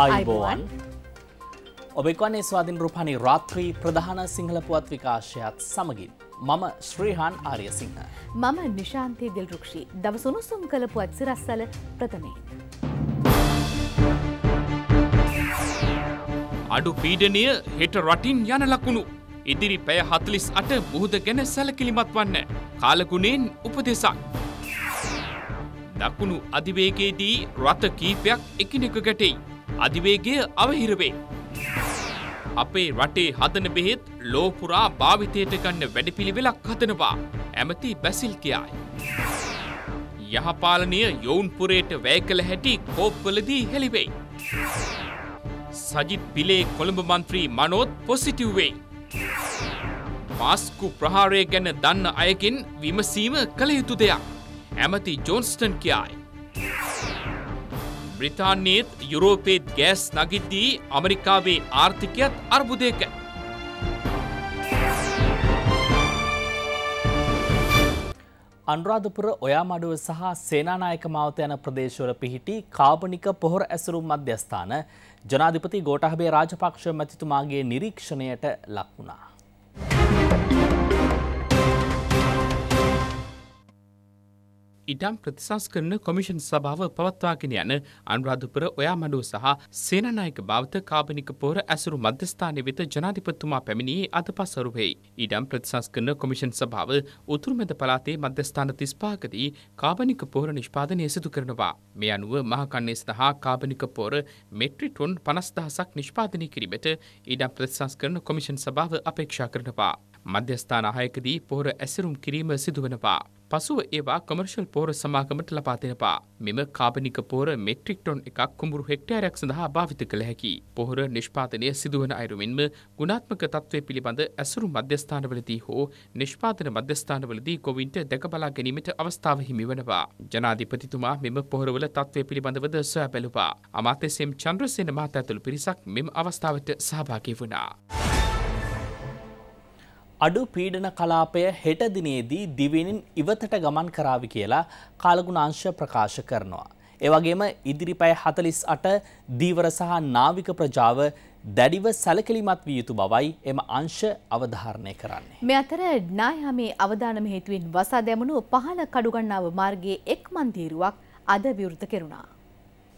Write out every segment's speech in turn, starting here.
අයිබෝවන් ඔබෙක්වන්නේ ස්වාධින් රූපණි රාත්‍රී ප්‍රධාන සිංහල පුවත් විකාශයත් සමගින්. මම ශ්‍රීහාන් ආරයසිංහ. මම නිශාන්තය දිල්රුක්ෂී දවසුණුසුම් කළ පුවත් සිරස්සල ප්‍රථමේ. අඩු පීඩනය හෙට රටින් යන ලකුණු. ඉදිරි පැය හතලිස් අට මුහුද ගැන සැලකිලිමත් වන්න. කාලගුණයෙන් උපදෙසක්. දකුණු අධිවේගයේදී රථ කීපයක් එකිනෙක ගැටෙයි. අධිවේගය අවහිරවේ. අපේ රටේ හදන බෙහෙත් ලෝපුරා භාවිතයට ගන්න වැඩපිළිවෙලක් හතනවා ඇමති බැසිල් කියයි. යහපාලනය යොවුන්පුරයට වැය කළ හැටි කෝප්පලදී හෙළිවෙයි. සජිත් පිලේ කොළඹ මන්ත්‍රී මනෝත් පොසිටිව්වෙයි. මාස්කු ප්‍රහාරය ගැන දන්න අයකින් විමසීම කළ යුතු දෙයක් ඇමති ජෝන්ස්ටන් කියයි. බ්‍රිතාන්‍යයේත් යුරෝපේත් ගෑස් නගිද්දී අමරිකාවේ ආර්ථිකයත් අර්බුදයක. අනුරාධපුර ඔයාමඩුව සහ සේනානායක මාවත යන ප්‍රදේශවල පිහිටි කාබනික පොහොර ඇසුරුම් මධ්‍යස්ථාන ජනාධිපති ගෝටහබේ රාජපක්ෂ මැතිතුමාගේ නිරීක්ෂණයට ලක් වුණා. ඉඩම් ප්‍රතිසංස්කරන කොමිෂන් සභාව පවත්වාගෙන යන අනුරාධපුර ඔයාමඩුව සහ සේනනායක භාවත කාබනික පෝර ඇසුරු මධ්‍යස්ථානය වෙත ජනාධිපතිතුමා පැමිණියේ අද පසරුවෙයි. ඉඩම් ප්‍රතිසංස්කරන කොමිෂන් සභාව උතුරුමැද පලාතේ මධ්‍යස්ථාන තිස්පාකදී කාබනික පෝර නිෂ්පාදනය සිදු කරනවා. මේ අනුව මහකන්නේ සඳහා කාබනික පෝර මෙට්‍රිටොන් පනස්දහසක් නිෂ්පාදනය කිරීමට ඉඩම් ප්‍රතිසංස්කරන කොමිෂන් සභාව අපේක්ෂා කරනවා. මධ්‍යස්ථාන අහයකදී පොහොර ඇසරුම් කිරීම සිදුවනවා. පසුව ඒවා කොමර්ශල් පෝර සමාගමට ලපාතිෙනපා. මෙම කාපනික පෝර මෙට්‍රික්ටොන් එකක් කුඹුරු හෙක්ටෑරයක් සඳහා භාවිත කළ හැකි. පොහොර නිෂ්පාතනය සිදුවන අයුරුමින්ම ගුණාත්මක තත්ත්වය පිළිබඳ ඇසුරු මධ්‍යස්ථානවලදී හෝ නිෂ්පාතන මධ්‍යස්ථානවලදී කොවින්ට දැකබලා ගැනීමට අවස්ථාව හිමිවනවා. ජනාධිපතිතුමා මෙම පොහොරවල තත්ත්වය පිළිබඳවද සොයා බැලවා. අමාත්‍යසෙම් චන්ද්‍රසේන මහත ඇතුළු පිරිසක් මෙම අවස්ථාවට සහභාගී වුණා. අඩු පීඩන කලාපය හෙට දිනේදී දිවෙනින් ඉවතට ගමන් කරාවි කියලා කාලගුණාංශ ප්‍රකාශ කරනවා. එවගේම ඉදිරිපැය හතලිස් අට දීවර සහ නාවික ප්‍රජාව දැඩිව සැලකිලිමත් විය යුතු බවයි එම අංශ අවධාරණය කරන්නේ. මෙ අතර නායාමේ අවධානම හේතුවෙන් වසා දැමුණු පහළ කඩුගන්නාව මාර්ගයේ එක් මන්තීරුවක් අද විවෘත කෙරුණා.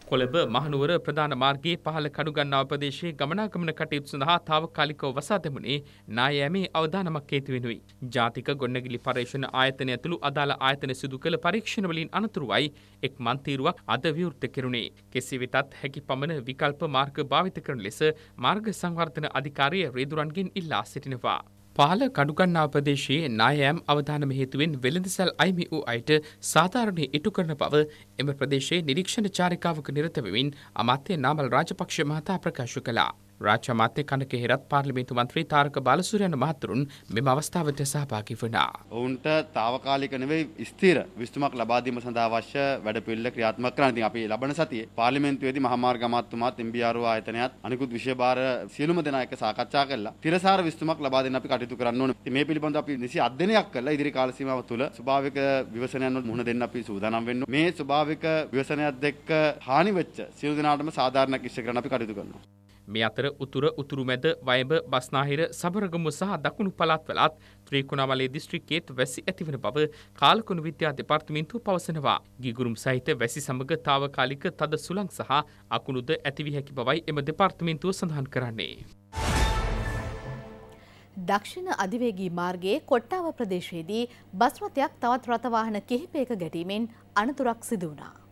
කොළඹ මහනුවර ප්‍රධාන මාර්ගයේ පහළ කඩුගන්නාව ප්‍රදේශයේ ගමනාගමන කටයුතු සඳහා తాවකාලිකව වසා දැමුණේ නායෑමේ අවදානමක් හේතු වෙනුයි. ජාතික ගොඩනැගිලි පර්යේෂණ ආයතනය ඇතුළු අදාළ ආයතන සිදු කළ පරීක්ෂණ වලින් අනතුරුවයි එක් මන්තීරුවක් අද විවෘත කෙරුණේ. කෙසේ වෙතත් හැකි පමණ විකල්ප මාර්ග භාවිත කරන ලෙස මාර්ග සංවර්ධන අධිකාරිය රේදුරන්ගෙන් ඉල්ලා සිටිනවා. පාල කඩුගන්නා ප්‍රදේශයේ නායෑම් අවධානම හේතුවෙන් වෙළඳසැල් අයිමි වූ අයට සාධාරණය ඉටු කරන බව එම ප්‍රදේශයේ නිරීක්ෂණ චාරිකාවක නිරත වෙමින් අමාත්‍ය නාමල් රාජපක්ෂ මහතා ප්‍රකාශ කළා. රාජ්‍ය අමාත්‍ය කනක හෙරත් පාර්ලිමේන්තු මන්ත්‍රී තාරක බාලසූරියන මහතුරුන් මෙම අවස්ථාවට සහභාගී වුණා. ඔවුන්ට తాවකාලික නෙවෙයි ස්ථිර විසඳුමක් ලබා දීම සඳහා අවශ්‍ය වැඩපිළිවෙල ක්‍රියාත්මක කරන්න. ඉතින් අපි ලබන සතියේ පාර්ලිමේන්තුවේදී මහාමාර්ග අමාත්‍යතුමාත් MBRO ආයතනයත් අනිකුත් විෂය භාර සියලුම දෙනා එක්ක සාකච්ඡා කළා. තිරසාර විසඳුමක් ලබා දෙන්න අපි කටයුතු කරන්න ඕනේ. ඉතින් මේ පිළිබඳව අපි නිසි අධ්‍යයනයක් කළා. ඉදිරි කාල සීමාව තුළ ස්වභාවික විවසනයන් මුහුණ දෙන්න අපි සූදානම් වෙන්න. මේ ස්වභාවික විවසනයත් එක්ක හානි වෙච්ච සියලු දෙනාටම සාධාරණයක් ඉෂ්ට කරන්න අපි කටයුතු කරනවා. මේ අතර උතුර උතුරුමැද වයඹ බස්නාහිර සබරගමු සහ දකුණු පළාත් වලත් ත්‍රිකුණාමලයේ දිස්ත්‍රික්කයේත් වැසි ඇතිවන බව කාලකුණු විද්‍යා දෙපාර්තමේන්තුව පවසනවා. ගිගුරුම් සහිත වැසි සමග తాවකාලික තද සුළං සහ අකුණුද ඇතිවිය හැකි බවයි එම දෙපාර්තමේන්තුව සඳහන් කරන්නේ. දක්ෂිණ අධිවේගී මාර්ගයේ කොට්ටාව ප්‍රදේශයේදී බස් රථයක් තවත් රථ වාහන කිහිපයක ගැටීමෙන් අනතුරක් සිදු වුණා.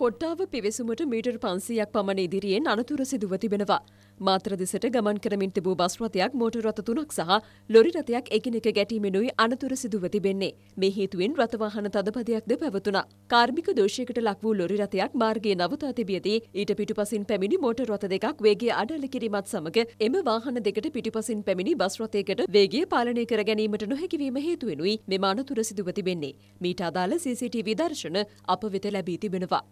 කොට්ටාව පිවිසුමට මීටර් පන්සීයක් පමණ ඉදිරියෙන් අනතුර සිදුව තිබෙනවා. මාත්‍ර දෙසට ගමන් කරමින් තිබූ බස් රථයක් මෝටර් රථ තුනක් සහ ලොරි රථයක් එකිනෙක ගැටීමෙනුයි අනතුර සිදුව තිබෙන්නේ. මේ හේතුවෙන් රථවාහන තදපදයක්ද පැවතුණා. කාර්මික දෝෂයකට ලක් වූ ලොරි රථයක් මාර්ගයේ නවතා තිබියදී ඊට පිටුපසින් පැමිණි මෝටර් රථ දෙකක් වේගය අඩල කිරීමත් සමග එම වාහන දෙකට පිටුපසින් පැමිණි බස් රථයකට වේගය පාලනය කර ගැනීමට නොහැකිවීම හේතුවෙනුයි මෙම අනතුර සිදුව තිබෙන්නේ. මීට අදාළ CCTV දර්ශන අප වෙත ලැබී තිබෙනවා.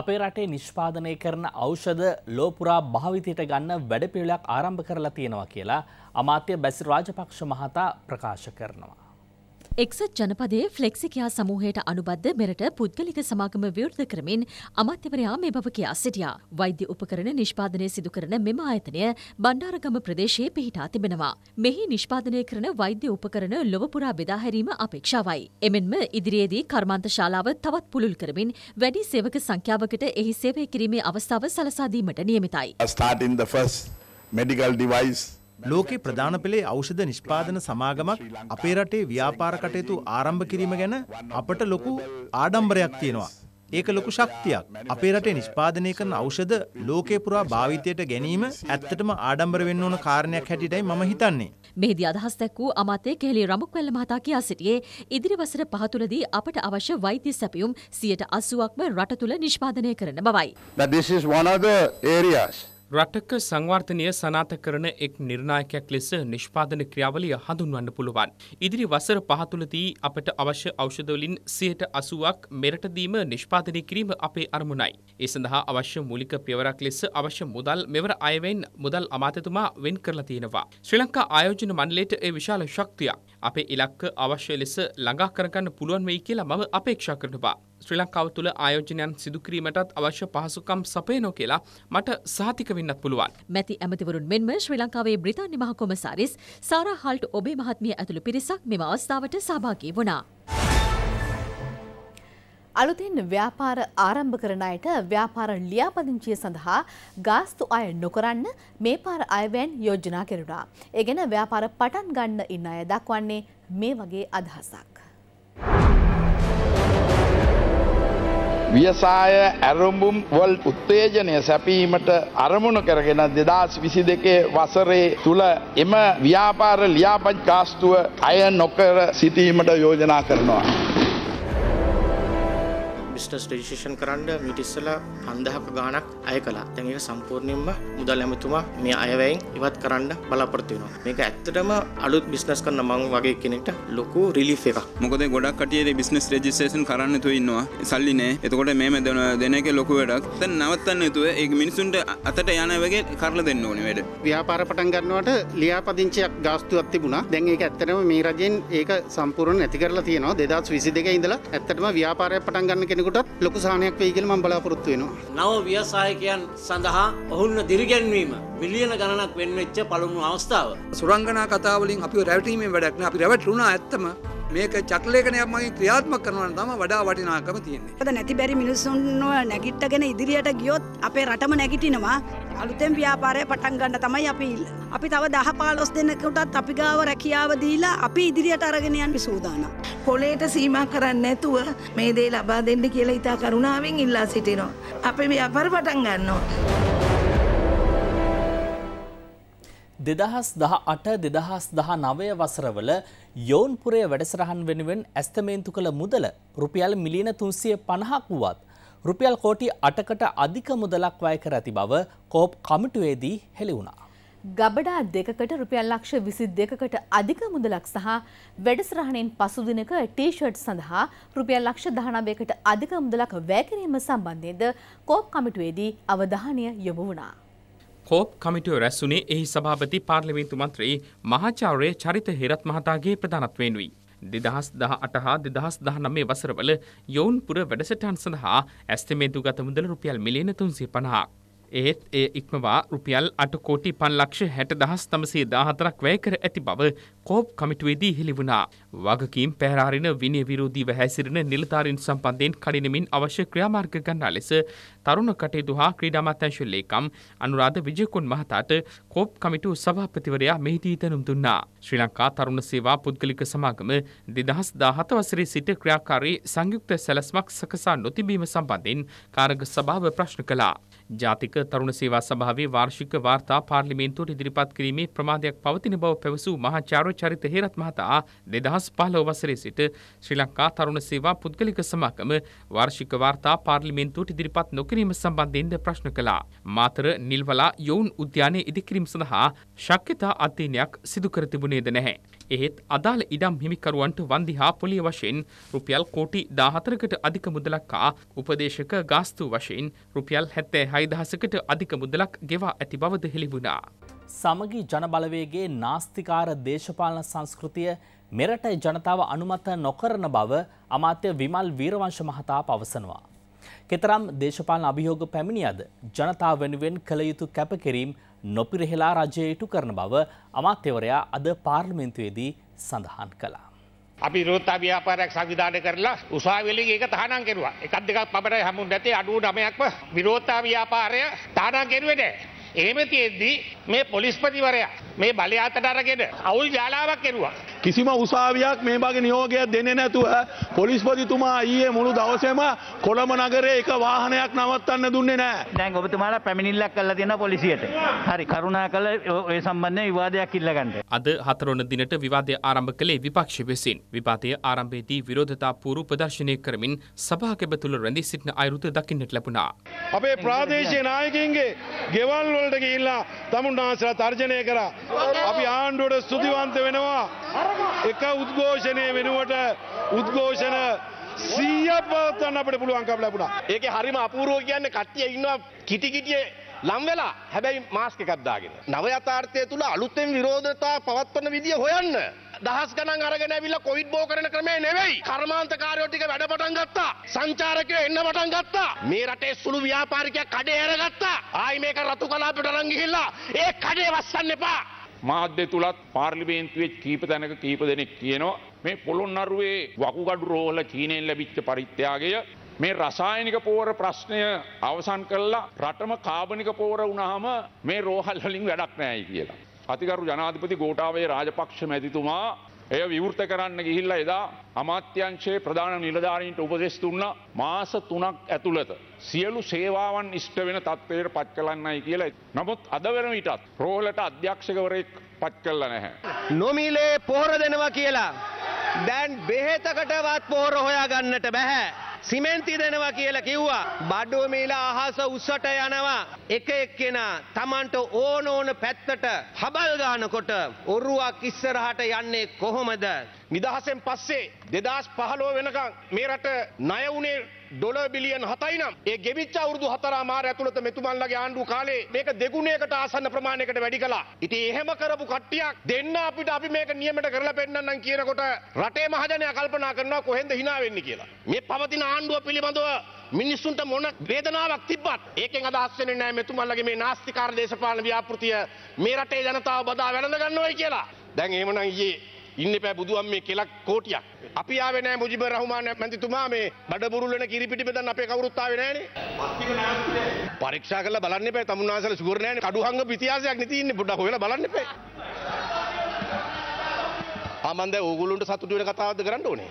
අපේ රටේ නිෂ්පාදනය කරන ඖෂධ ලෝපුරා භාවිතයට ගන්න වැඩපිළිවෙලක් ආරම්භ කරලා තියෙනවා කියලා අමාත්‍ය බැසිල් රාජපක්ෂ මහතා ප්‍රකාශ කරනවා. එක්සත් ජනපදයේ ෆ්ලෙක්සිකයා සමූහයට අනුබද්ධ මෙරට පුද්ගලික සමාගම විවෘත කරමින් අමාත්‍යවරයා මේ බව කියා සිටියා. වෛද්‍ය උපකරණ නිෂ්පාදනය සිදු කරන මෙම ආයතනය බණ්ඩාරගම ප්‍රදේශයේ පිහිටා තිබෙනවා. මෙහි නිෂ්පාදනය කරන වෛද්‍ය උපකරණ ලොව පුරා බෙදා හැරීම අපේක්ෂාවයි. එමෙන්ම ඉදිරියේදී කර්මාන්ත ශාලාව තවත් පුළුල් කරමින් වැඩි සේවක සංඛ්‍යාවකට එහි සේවය කිරීමේ අවස්ථාව සලසා දීමට නියමිතයි. Starting the first medical device ලෝකේ ප්‍රධාන පෙළේ ඖෂධ නිෂ්පාදන සමාගමක් අපේ රටේ ව්‍යාපාර කටයුතු ආරම්භ කිරීම ගැන අපට ලොකු ආඩම්බරයක් තියෙනවා. ඒක ලොකු ශක්තියක්. අපේ රටේ නිෂ්පාදනය කරන ඖෂධ ලෝකේ පුරා භාවිතයට ගැනීම ඇත්තටම ආඩම්බර වෙන්න ඕන කාරණයක් හැටියටයි මම හිතන්නේ. මෙහිදී අදහස් දැක්වූ අමාත්‍ය කෙහෙලි රමුක්වැල්ල මහතා කියා සිටියේ ඉදිරි වසර පහ තුළදී අපට අවශ්‍ය වෛද්‍ය සැපයුම් 80%ක්ම රට තුළ නිෂ්පාදනය කරන බවයි. Now this is one of the areas රටක සංවර්ධනය සනාත කරන එක් නිර්ණායකයක් ලෙස නිෂ්පාදන ක්‍රියාවලිය හඳුන්වන්න පුළුවන්. ඉදිරි වසර පහ තුළදී අපට අවශ්‍ය ඖෂධවලින් සියයට අසුවක් මෙරටදීම නිෂ්පාදනය කිරීම අපේ අරමුණයි. ඒ සඳහා අවශ්‍ය මූලික පියවරක් ලෙස අවශ්‍ය මුදල් මෙවර අයවෙන් මුදල් අමාත්‍යතුමා වෙන් කරලා තියෙනවා. ශ්‍රී ලංකා ආයෝජන මණ්ඩලයට ඒ විශාල ශක්තියක්. අපේ ඉලක්ක අවශ්‍ය ලෙස ළඟා කරගන්න පුළුවන් වෙයි කියලා මම අපේක්ෂා කරනවා. ශ්‍රී ලංකාව තුළ ආයෝජනයන් සිදුකිරීමටත් අවශ්‍ය පහසුකම් සපයනෝ කියලා මට සාතික වෙන්නත් පුළුවන්. මැති ඇමතිවරුන් මෙන්ම ශ්‍රී ලංකාවේ බ්‍රිතාන්‍ය මහකොමසාරිස් සාරා හල්ට් ඔබේ මහත්මිය ඇතුළු පිරිසක් මෙම අවස්ථාවට සහභාගී වුණා. අලුතින් ව්‍යාපාර ආරම්භ කරන අයට ව්‍යාපාර ලියාපදිංචිය සඳහා ගාස්තු අය නොකරන්න මේ පාර අයවැන් යෝජනා කෙරුණා. ඒ ගැන ව්‍යාපාර පටන් ගන්න ඉන්න අය දක්වන්නේ මේ වගේ අදහසක්. ව්‍යසාය ඇරඹුම් වල් උත්තේජනය සැපීමට අරමුණු කරගෙන දෙදස් විසි දෙකේ වසරේ තුළ එම ව්‍යාපාර ලියාපච් ගාස්තුව අය නොකර සිටීමට යෝජනා කරනවා. බිස්ටස් ඩිසිෂන් කරන්න මිට ඉස්සලා පන්දහක ගානක් අය කලා දැන් ඒක සම්පූර්ණයෙන්ම මුදල් ඇමතුමා මේ අයවැයෙන් ඉවත් කරන්න බලාපොරොත්තු වෙනවා මේක ඇත්තටම අලුත් බිස්නස් කරන මං වගේ කෙනෙක්ට ලොකු රිලීෆ් එකක් මොකද ගොඩක් කටියේ බිස්නස් රෙජිස්ට්‍රේෂන් කරන්න තු ඉන්නවා සල්ලි නෑ එතකොට මේ දෙන දෙන එක ලොකු වැඩක් දැන් නවත්තන්න යුතුව ඒ මිනිසුන්ට අතට යන වගේ කරලා දෙන්න ඕනේ වැඩ ව්‍යාපාර පටන් ගන්නවට ලියාපදිංචියක් ගාස්තුවක් තිබුණා දැන් ඒක ඇත්තටම මේ රජෙන් ඒක සම්පූර්ණ නැති කරලා තියෙනවා 2022 ඉඳලා ඇත්තටම ව්‍යාපාරයක් පටන් ගන්න කෙනෙකු දෙනෙකුටත් ලොකු සහනයක් වෙයි කියලා මම බලාපොරොත්තු වෙනවා. නව ව්‍යවසායකයන් සඳහා ඔවුන් දිරිගැන්වීම මිලියන ගණනක් වෙන් වෙච්ච පළමු අවස්ථාව. සුරංගනා කතා වලින් අපිව රැවටීමෙන් වැඩක් නෑ. අපි රැවටුණා ඇත්තම මේක චක්ලේඛනයක් මගින් ක්‍රියාත්මක කරනවා නම් තමයි වඩා වටිනාකම තියෙන්නේ. අද නැති බැරි මිනිස්සුන්ව නැගිටගෙන ඉදිරියට ගියොත් අපේ රටම නැගිටිනවා. අලුතෙන් ව්‍යාපාරය පටන් ගන්න තමයි අපි අපි තව 10 15 දෙනෙකුටත් අපි ගාව රැකියාව දීලා අපි ඉදිරියට අරගෙන යන්න සූදානම්. පොලේට සීමා කරන්නේ නැතුව මේ දේ ලබා දෙන්න කියලා ඉතා කරුණාවෙන් ඉල්ලා සිටිනවා. අපේ ව්‍යාපාර පටන් ගන්නවා. දෙදහස් දහ අට දෙදහස් දහ නවය වසරවල යෝන්පුරය වැඩසරහන් වෙනුවෙන් ඇස්තමේන්තු කළ මුදල රුපියල් මිලියන තුන්සිය පණහක් වුවත්. රුපියල් කෝටි අටකට අධික මුදලක් වය කර ඇති බව කෝප් කමිටුවේදී හෙළිවුණා. ගබඩා දෙකට රුපියල් ලක්ෂ විසි දෙකට අධික මුදලක් සහ වැඩසරහණයෙන් පසුදිනක ටීෂට් සඳහා රුපියල් ලක්ෂ දහනවයකට අධික මුදලක් වැෑකිරීම සම්බන්ධයද කෝප් කමිටුවේදී අවධානය යොමු වුණා. හෝප් කමිටුව රැස්වුනේ එහි සභාපති පාර්ලිමේන්තු මන්ත්‍රී මහාචාර්ය චරිත හෙරත් මහතාගේ ප්‍රධානත්වයෙන්වී. දෙදහස් දහ අට හා දෙදහස් දහ නමේ වසරවල යොවුන්පුර වැඩසටහන් සඳහා ඇස්තමේතු ගත මුදල රුපියල් මිලියන තුන්සේ පණහා. එහෙත් එය ඉක්මවා රුපියල් අට කෝටි පන්ලක්ෂ හැට දහස් තමසේ දාහතරක් වැය කර ඇති බව කෝප් කමිටුවේදී හෙළිවුණා. වගකීම් පැහරාරින විනය විරෝධී වැහැසිරෙන නිලධාරින් සම්බන්ධයෙන් කඩිනමින් අවශ්‍ය ක්‍රියාමාර්ග ගන්නා ලෙස තරුණ කටයුතු හා ක්‍රීඩා අමාත්‍යාංශ ලේකම් අනුරාධ විජයකුන් මහතාට කෝප් කමිටු සභාපතිවරයා මෙහිදී දැනුම් දුන්නා. ශ්‍රී ලංකා තරුණ සේවා පුද්ගලික සමාගම 2017 වසරේ සිට ක්‍රියාකාරී සංයුක්ත සැලැස්මක් සකසා නොතිබීම සම්බන්ධයෙන් කාර්ග සභාව ප්‍රශ්න කළා. ජාතික තරුණ සේවා සභාවේ වාර්ෂික වාර්තා පාර්ලිමේන්තුවට ඉදිරිපත් කිරීමේ ප්‍රමාදයක් පවතින බව පැවසූ මහාචාර්ය චරිත හේරත් මහතා 2015 වසරේ සිට ශ්‍රී ලංකා තරුණ සේවා පුද්ගලික සමාගම වාර්ෂික වාර්තා පාර්ලිමේන්තුවට ඉදිරිපත් නොකිරීම ඉදිකිරීම සම්බන්ධෙන්ද ප්‍රශ්න කළා. මාතර නිල්වලා යොවුන් උද්‍යානයේ ඉදිකිරීම සඳහා ශක්්‍යතා අධ්‍යයනයක් සිදු කර තිබුණේද නැහැ. එහෙත් අදාළ ඉඩම් හිමිකරුවන්ට වන්දිහා පොලිය වශයෙන් රුපියල් කෝටි දාහතරකට අධික මුදලක් හා උපදේශක ගාස්තු වශයෙන් රුපියල් හැත්තෑ හයිදහසකට අධික මුදලක් ගෙවා ඇති බවද හෙළිබුණා. සමගි ජනබලවේගේ නාස්තිකාර දේශපාලන සංස්කෘතිය මෙරට ජනතාව අනුමත නොකරන බව අමාත්‍ය විමල් වීරවංශ මහතා පවසනවා. කෙතරම් දේශපාලන අභියෝග පැමිණි අද ජනතාව වෙනුවෙන් කළ යුතු කැපකිරීම් නොපිරහෙලා රජය ඉටු කරන බව අමාත්‍යවරයා අද පාර්ලිමෙන්තුවේදී සඳහන් කළා. අපි රෝතා ව්‍යාපාරයක් සංවිධානය කරලා උසාවිලි ඒක තහනම් කෙරුවා. එකක් දෙකක් පමණ හැමුන් නැති අඩුව නමයක්ම විරෝතා ව්‍යාපාරය තහනම් කෙරුවේ නැහැ. එහෙම තියෙද්දි මේ පොලිස්පතිවරයා මේ බලය අතට අරගෙන අවුල් ජාලාවක් කෙරුවා. කිසිම උසාවියක් මේ වගේ නියෝගයක් දෙන්නේ නැතුව පොලිස්පතිතුමා ඊයේ මුළු දවසේම කොළඹ නගරේ එක වාහනයක් නවත්තන්න දුන්නේ නැහැ. දැන් ඔබතුමාලා පැමිණිල්ලක් කරලා තියෙනවා පොලිසියට. හරි කරුණාකරලා ඒ සම්බන්ධයෙන් විවාදයක් ඉල්ලගන්න. අද හතරවන දිනට විවාදය ආරම්භ කළේ විපක්ෂ විසින්. විවාදයේ ආරම්භයේදී විරෝධතා පූර්ව ප්‍රදර්ශනය කරමින් සභාගැබ තුළ රැඳී සිටින අයුරුද දකින්නට ලැබුණා. අපේ ප්‍රාදේශීය නායකින්ගේ ගෙවල් වලට ගිහිල්ලා තමුන්නාසලා තර්ජනය කරා. අපි ආණ්ඩුවට ස්තුතිවන්ත වෙනවා. එක උද්ඝෝෂණය වෙනුවට උද්ඝෝෂණ සීයක් පවත්වන්න අපට පුළුවන්කම ලැබුණා. ඒකේ හරිම අපූර්ව කියන්නේ කට්ටිය ඉන්නවා කිටි කිටියේ ලම් වෙලා හැබැයි මාස්ක් එකක් දාගෙන. නව යථාර්ථය තුල අලුතෙන් විරෝධතා පවත්වන විදිය හොයන්න. දහස් ගණන් අරගෙන ඇවිල්ලා කොවිඩ් බෝ කරන ක්‍රමය නෙවෙයි. කර්මාන්තකාරයෝ ටික වැඩ පටන් ගත්තා. සංචාරකයෝ එන්න පටන් ගත්තා. මේ රටේ සුළු ව්‍යාපාරිකයා කඩේ ඇරගත්තා. ආයි මේක රතු කලාපයට අරන් ගිහිල්ලා ඒ කඩේ වස්සන්න එපා. මාධ්‍ය තුළත් පාර්ලිමේන්තුවෙච් කීප තැනක කීප දෙනෙක් කියනවා. මේ පොළොන්නරුවේ වකුගඩු රෝහල චීනයෙන් ලැබිච්ච පරිත්‍යාගය මේ රසායනික පෝර ප්‍රශ්නය අවසන් කල්ලා රටම කාබනික පෝර වුණහම මේ රෝහල් වලින් වැඩක් නෑයි කියලා. අතිකරු ජනාධිපති ගෝටාවේ රාජපක්ෂ මැතිතුමා එය විවෘත කරන්න ගිහිල්ල එදා අමාත්‍යංශයේ ප්‍රධාන නිලධාරීන්ට උපදෙස් දුන්න මාස තුනක් ඇතුළත. සියලු සේවාවන් ඉෂ්ට වෙන තත්වයට පත් කලන්නයි කියලා. නමුත් අදවන විටත් රෝහලට අධ්‍යක්ෂකවරයෙක් පත් කල්ල නැහැ. නොමිලේ පොහොර දෙනවා කියලා. දැන් බෙහෙතකටවත් පෝර හොයා ගන්නට බැහැ. සිමෙන්ති දෙනවා කියලා කිව්වා. බඩුව මීලා අහස උසට යනවා. එක එක්කෙනා Tamanට ඕන ඕන පැත්තට හබල් ගන්නකොට ඔරුවක් ඉස්සරහට යන්නේ කොහොමද? නිදහසෙන් පස්සේ 2015 වෙනකන් මේ රට ණය උනේ ඩොල බිලියන් හතයි නම් ඒ ගෙවිච්ච අවුරුදු හතර මාර ඇතුළත මෙතුමන්ලගේ ආණ්ඩු කාලේ මේක දෙගුණයකට ආසන්න ප්‍රමාණයකට වැඩි කළා. ඉතින් එහෙම කරපු කට්ටියක් දෙන්න අපිට අපි මේක නියමයට කරලා පෙන්නන්නම් කියනකොට රටේ මහජනයා කල්පනා කරනවා කොහෙන්ද hina වෙන්නේ කියලා. මේ පවතින ආණ්ඩුව පිළිබඳව මිනිස්සුන්ට මොන වේදනාවක් තිබ්බත් ඒකෙන් අදහස් වෙන්නේ නැහැ මෙතුමන්ලගේ මේ නාස්තිකාර දේශපාලන ව්‍යාපෘතිය මේ රටේ ජනතාව බදා වැළඳ ගන්නවයි කියලා. දැන් එහෙමනම් ඊයේ ඉන්න පැ බුදුවන් මේ කෙලක් කෝටියක්. අපි ආවේ නෑ මුජිබ රහමාන මැතිතුමා මේ බඩබුරුල්ලන කිරිපිටි බෙදන්න අපේ කවුරුත් ආවේ නෑනේ. පරීක්ෂා කරලා බලන්න එපා. තමුන්නාසල ෂුගර් නෑනේ. කඩුහංග පිටියාසයක් නේ තියෙන්නේ. පොඩ්ඩක් හොයලා බලන්න එපා. ආමන්ද ඕගොල්ලන්ට සතුටු වෙන කතාවක්ද කරන්න ඕනේ.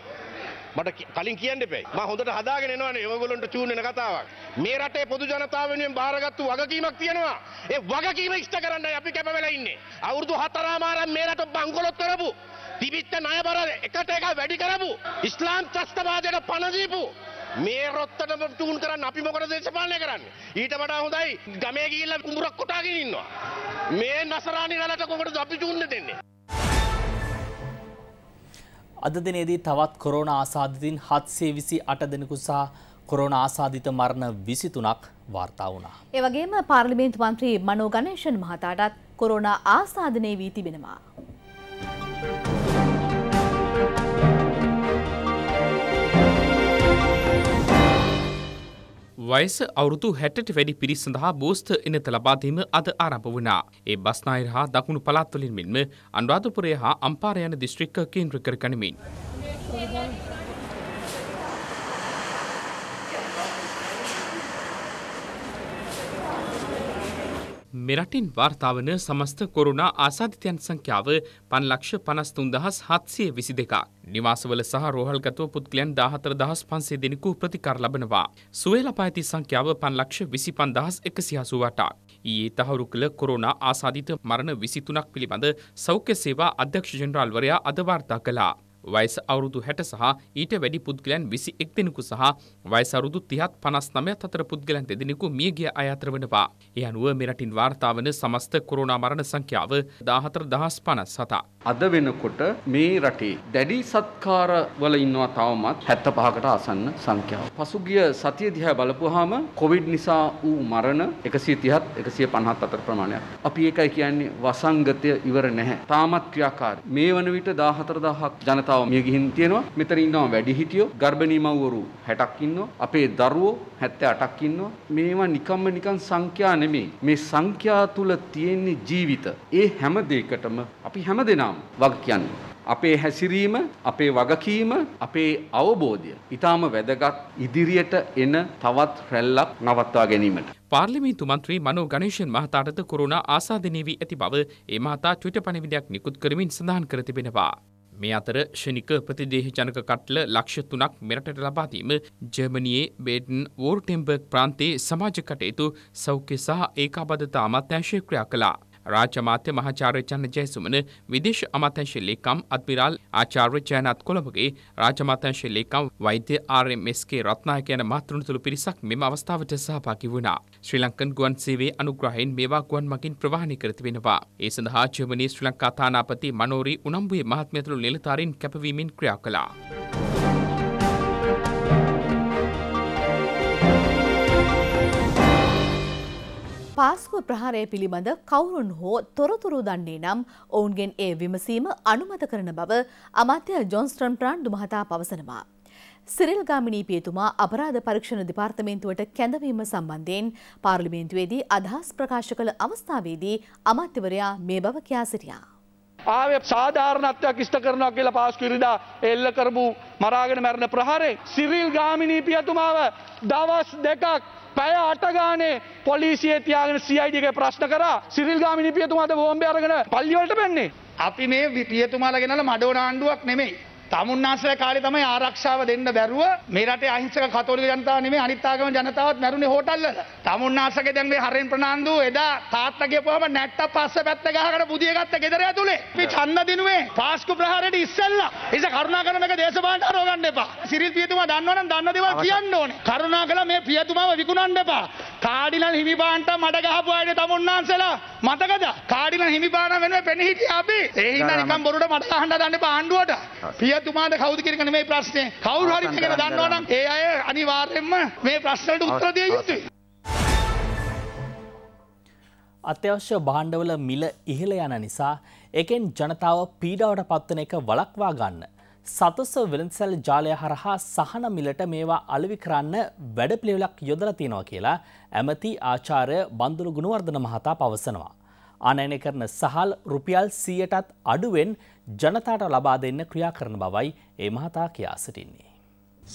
මට කලින් කියන්න එපා. මම හොඳට හදාගෙන එනවනේ ඕගොල්ලන්ට චූන් වෙන කතාවක්. මේ රටේ පොදු ජනතාව වෙනුවෙන් බාරගත්තු වගකීමක් තියෙනවා. ඒ වගකීම ඉෂ්ට කරන්නයි අපි කැප වෙලා ඉන්නේ. අවුරුදු 4 මාරක් මේ රට බංකොලොත් කරපු තිබිච්ච ණයබර එකට එක වැඩි කරපු ඉස්ලාම් ත්‍රස්තවාදයට පණ දීපු මේ රොත්තටම තුන් කරන්න අපි මොකද දේශපාලනය කරන්නේ ඊට වඩා හොඳයි ගමේ ගිහිල්ලා කුඹුරක් කොටාගෙන ඉන්නවා මේ නසරාණි රැළට කොහොමද අපි චූන්න දෙන්නේ අද දිනේදී තවත් කොරෝන ආසාධිතින් හත්සේ විසි අට දෙනෙකු සහ කොරෝන ආසාධිත මරණ විසිතුනක් වාර්තා වුණා. ඒවගේම පාර්ලිමේන්තු මන්ත්‍රී මනෝගණේෂන් මහතාටත් කොරෝනා ආසාධනය වී තිබෙනවා. වයස අවුරුදු හැටට වැඩි පිරිස් සඳහා බෝස්ත එනත ලබාදීම අද ආරම්භ වුණා. ඒ බස්නායර හා දකුණු පළාත්වලින් මෙන්ම අනුරාධපුරය හා අම්පාර යන දිස්ත්‍රික්ක කේන්ද්‍ර කර ගනිමින්. මෙරටින් වාර්තාාවන සමස්ත කොරුණා ආසාධිතයන් සංඛ්‍යාව පන්ලක්ෂ පනස්තුන් දහස් හත්සය විසි දෙකක්. නිවාසවල සහ රෝහල්ගතව පුද්ගලයන් දාහතර දහස් පන්සේ දෙනෙකු ප්‍රතිකර ලබනවා. සුවේල පාඇති සංඛ්‍යාව පන්ලක්ෂ විසි පන්දහස් එක සිහසුවටක්. ඊයේ තහවුරු කළ කොරෝනා ආසාධිත මරණ විසිතුනක් පිළිබඳ සෞඛ්‍ය සේවා අධ්‍යක්ෂ ජනරාල්වරයා අද වාර්තා කළා. වයිස අවුරුදු හැට සහ ඊට වැඩි පුද්ගලයන් විසි එක් දෙෙනෙකු සහ වයිසරුදු තිහත් පනස් නමයක් අතර පුද්ගලන් දෙදෙනෙකු මියගිය අයතර වනවා. එ අනුව මෙරටින් වාර්තාාවන සමස්ත කොරුණා මරණ සංඛ්‍යාව දාහතර දහස් පනස් සතා. අද වෙනකොට මේ රටේ දැඩි සත්කාර වල ඉන්නවා තවමත් 75කට ආසන්න සංඛ්‍යාව. පසුගිය සතිය දිහා බලපුවාම කොවිඩ් නිසා වූ මරණ 130ත් 150ත් අතර ප්‍රමාණයක්. අපි ඒකයි කියන්නේ වසංගතය ඉවර නැහැ. තාමත් ක්‍රියාකාරී. මේ වන විට 14000ක් ජනතාව මිය ගිහින් තියෙනවා. මෙතන ඉන්නවා වැඩිහිටියෝ, ගර්භණී මව්වරු 60ක් ඉන්නවා. අපේ දරුවෝ 78ක් ඉන්නවා. මේවා නිකම්ම නිකන් සංඛ්‍යා නෙමෙයි. මේ සංඛ්‍යා තුල තියෙන ජීවිත. ඒ හැම දෙයකටම අපි හැමදෙනා යාම වග කියන්නේ. අපේ හැසිරීම, අපේ වගකීම, අපේ අවබෝධය ඊටාම වැදගත් ඉදිරියට එන තවත් රැල්ලක් නවත්වා ගැනීමට. පාර්ලිමේන්තු මන්ත්‍රී මනෝ ගණේෂන් මහතාටද කොරුණා ආසාදනය වී ඇති බව ඒ මහතා ට්විටර් පණිවිඩයක් නිකුත් කරමින් සඳහන් කර තිබෙනවා. මේ අතර ෂණික ප්‍රතිදේහ ජනක කට්ල ලක්ෂ තුනක් මෙරටට ලබාදීම ජර්මනයේ බේඩන් වෝර්ටෙම්බර්ග් ප්‍රාන්තේ සමාජ කටයුතු සෞඛ්‍ය සහ ඒකාබදතා අමාත්‍යංශය ක්‍රියා කළා. රාජ්‍ය මාත්‍ය මහාචාර්ය චන්න ජයසුමන විදේශ අමාත්‍යංශ ලේකම් අද්මිරාල් ආචාර්ය ජයනත් කොළඹගේ රාජ්‍ය මාත්‍යංශ ලේකම් වෛද්‍ය ආර්.එම්.එස්.කේ රත්නායක යන මාතෘණතුළු පිරිසක් මෙම අවස්ථාවට සහභාගී වුණා. ශ්‍රී ලංකන් ගුවන් සේවයේ අනුග්‍රහයෙන් මේවා ගුවන් මගින් ප්‍රවාහනය කර තිබෙනවා. ඒ සඳහා ජර්මනී ශ්‍රී ලංකා තානාපති මනෝරි උනම්බුවේ මහත්මයතුළු නිලධාරීන් කැපවීමෙන් ක්‍රියා කළා. පාස්කුව ප්‍රහාරය පිළිබඳ කවුරුන් හෝ තොරතුරු දන්නේ නම් ඔවුන්ගෙන් ඒ විමසීම අනුමත කරන බව අමාත්‍ය ජොන්ස්ටන් ප්‍රාන්්ඩු මහතා පවසනවා. සිරිල් ගාමිණී පියතුමා අපරාධ පරීක්ෂණ දෙපාර්තමේන්තුවට කැඳවීම සම්බන්ධයෙන් පාර්ලිමේන්තුවේදී අදහස් ප්‍රකාශ කළ අවස්ථාවේදී අමාත්‍යවරයා මේ බව කියා සිටියා. ආව සාධාරණත්වයක් ඉෂ්ට කරනවා කියලා පාස්කු ඉරිදා එල්ල කරපු මරාගෙන මැරණ ප්‍රහාරේ සිරිල් ගාමිණී පියතුමාව දවස් දෙකක් පැය අටගානේ පොලිසිය තියාගෙන සයිඩගේ ප්‍රශ්න කර සිරිල් ගාමිණි පියතුමාද බෝම්බ අරගෙන පල්ලිවලට පෙන්නේ. අපි මේ පියතුමාලා ගෙනල මඩෝන ආණ්ඩුවක් නෙමෙයි තමුන්නාසල කාලේ තමයි ආරක්ෂාව දෙන්න බැරුව මේ රටේ අහිංසක කතෝලික ජනතාව නෙමෙයි අනිත් ආගම ජනතාවත් මැරුණේ හෝටල් වල. තමුන්නාසගේ දැන් මේ හරෙන් ප්‍රනාන්දු එදා තාත්තා කියපුවාම නැට්ට පස්ස පැත්ත ගහගෙන බුදිය ගත්ත ගෙදර ඇතුලේ. මේ ඡන්න දිනුවේ පාස්කු ප්‍රහාරයට ඉස්සෙල්ලා. ඉතින් කරුණාකරන මේක දේශපාලනට අරව ගන්න එපා. සිරිල් පියතුමා දන්නවනම් දන්න දේවල් කියන්න ඕනේ. කරුණාකරලා මේ පියතුමාව විකුණන්න එපා. කාඩිනල් හිමිපාන්ට මඩ ගහපු අයනේ තමුන්නාන්සලා මතකද? කාඩිනල් හිමිපාන වෙනුවෙන් පෙනී හිටියා අපි. ඒ හින්දා නිකන් බොරුට මඩ ගහන්න දන්න එපා ආණ්ඩුවට. පිය මැතිතුමාට කවුද කියන එක නෙමෙයි ප්‍රශ්නේ. කවුරු හරි මේක දන්නවනම් ඒ අය අනිවාර්යයෙන්ම මේ ප්‍රශ්නවලට උත්තර දිය යුතුයි. අත්‍යවශ්‍ය භාණ්ඩවල මිල ඉහළ යන නිසා එකෙන් ජනතාව පීඩාවට පත්වන එක වළක්වා ගන්න. සතුස වෙළඳසැල් ජාලය හරහා සහන මිලට මේවා අලෙවි කරන්න වැඩපිළිවෙලක් යොදලා තියෙනවා කියලා ඇමති ආචාර්ය බන්දුරු ගුණවර්ධන මහතා පවසනවා. ආනයනය කරන සහල් රුපියල් සියයටත් අඩුවෙන් ජනතාට ලබා දෙන්න ක්‍රියා කරන බවයි ඒ මහතා කියා සිටින්නේ.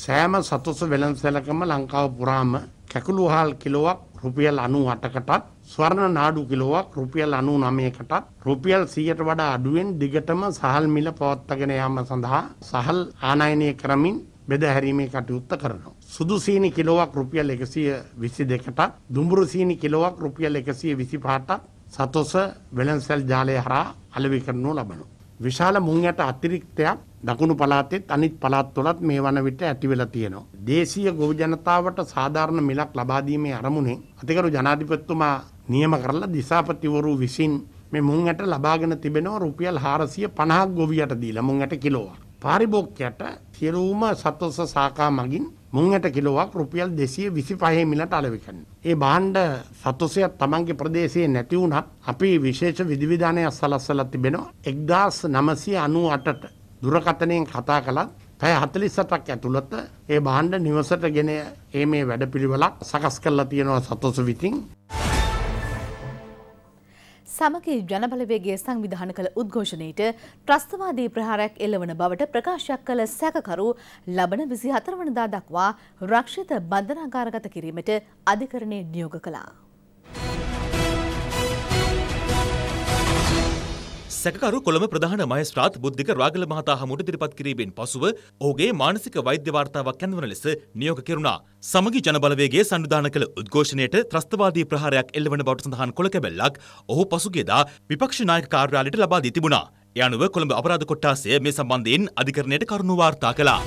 සෑම සතුස වෙළන්සැලකම ලංකාව පුරාම කැකුළු හාල් කිලොවක් රුපියල් අනු අටකටත් ස්වර්ණ නාඩු කිලොවක් රුපියල් අනු නමයකටත් රුපියල් සියයට වඩා අඩුවෙන් දිගටම සහල් මිල පවත්තගෙන යාම සඳහා සහල් ආනයනය කරමින් බෙදහැරීමේ කටයුත්ත කරනවා. සුදු සීනි කිලොවක් රුපියල් එකසිය විසි දෙකට දුම්ඹුරු සීනි කිලොවක් රුපියල් එකසිය විසි පාටක් සතොස වෙළන්සැල් ජාලය හරා අලවි කරනු ලබනු. විශාල මුං යට අතිරික්තයක් දකුණු පලාතෙත් අනිත් පලාත්වොලත් මේ වන විට ඇතිවෙලා තියෙනවා. දේශීය ගොවි ජනතාවට සාධාරණ මිලක් ලබාදීමේ අරමුණේ අතිකරු ජනාධිපත්තුමා නියම කරලා දිසාපතිවරු විසින් මේ මුං යට ලබාගෙන තිබෙනවා රුපියල් හාරසිය පණහක් ගොවියට දීලා මුං යට කිලෝවා. පාරිභෝග්‍යයට සියලූම සත්වස සාකා මගින් මුං ඇට කිලෝවක් රුපියල් 225 මිලට අලෙවි කරනවා. ඒ භාණ්ඩ සතුසයක් Tamange ප්‍රදේශයේ නැති වුණත් අපි විශේෂ විධිවිධානයක් සලස්සලා තිබෙනවා 1998ට දුරකථනයෙන් කතා කළත් පැය 48ක් ඇතුළත ඒ භාණ්ඩ නිවසට ගෙන ඒ මේ වැඩපිළිවෙලක් සකස් කරලා තියෙනවා සතොස විතින්. සමගී ජනබලවේගේ සංවිධාන කළ උද්ඝෝෂණයට ත්‍රස්තවාදී ප්‍රහාරයක් එල්ලවන බවට ප්‍රකාශයක් කළ සැකකරු ලබන විසි හතරවනදා දක්වා රක්ෂිත බන්ධනාකාරගත කිරීමට අධිකරණය නියෝග කළා. සැකරු කොළඹ ප්‍රධාන මහස්ත්‍රාත් බුද්ධික රාගල මහතා හමුට දිරිපත් කිරීමෙන් පසුව ඔහුගේ මානසික වෛද්‍ය වාර්තාවක් යන්වන ලෙස නියෝග කෙරුණා. සමගි ජනබලවේගේ සංවිධාන කළ උද්ඝෝෂණයට ත්‍රස්තවාදී ප්‍රහාරයක් එල්ලවන බවට සඳහන් කොළ කැබැල්ලක් ඔහු පසුගියදා විපක්ෂ නායක කාර්යාලයට ලබා දී තිබුණා. ඒ අනුව කොළඹ අපරාධ කොට්ටාසය මේ සම්බන්ධයෙන් අධිකරණයට කරුණු වාර්තා කළා.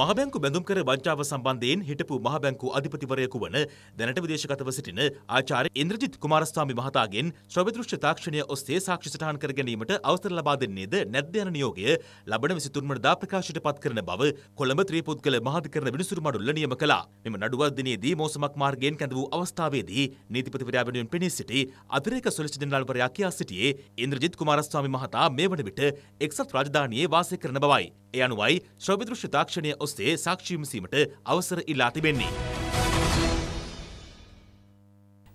මහබැංකු බැඳුම් කර වංචාව සම්බන්ධයෙන් හිටපු මහබැංකු අධිපතිවරයෙකු වන දැනට විදේශගතව සිටින ආචාර්ය ඉන්ද්‍රජිත් කුමාරස්වාමි මහතාගෙන් ශ්‍රවදෘෂ්‍ය තාක්ෂණය ඔස්සේ සාක්ෂි සටහන් කර ගැනීමට අවසර ලබා දෙන්නේද නැද්ද යන නියෝගය ලබන 23 වනදා ප්‍රකාශයට පත් කරන බව කොළඹ ත්‍රිපුද්ගල මහාධිකරණ විනිසුරු මඩුල්ල නියම කළා. මෙම නඩුවක් දිනේදී මෝසමක් මාර්ගයෙන් කැඳ වූ අවස්ථාවේදී නීතිපතිවරයා වෙනුවෙන් පෙනී සිටි අතිරේක සොලිසිටර් ජෙනරාල්වරයා කියා සිටියේ ඉන්ද්‍රජිත් කුමාරස්වාමි මහතා මේ වන විට එක්සත් රාජධානියේ වාසය කරන බවයි. ඒ අනුවයි ශ්‍රවදෘෂ්‍ය තාක්ෂණය ඔස්සේ සාක්ෂි විමසීමට අවසර ඉල්ලා තිබෙන්නේ.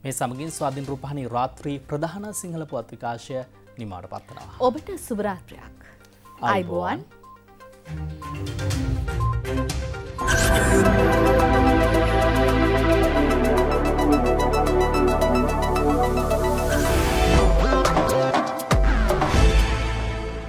මේ සමගින් ස්වාධීන් රූපහණි රාත්‍රී ප්‍රධාන සිංහල පුවත් විකාශය නිමාට පත්වනවා. ඔබට සුභරාත්‍රයක්. අයිබෝවන්. Thank you.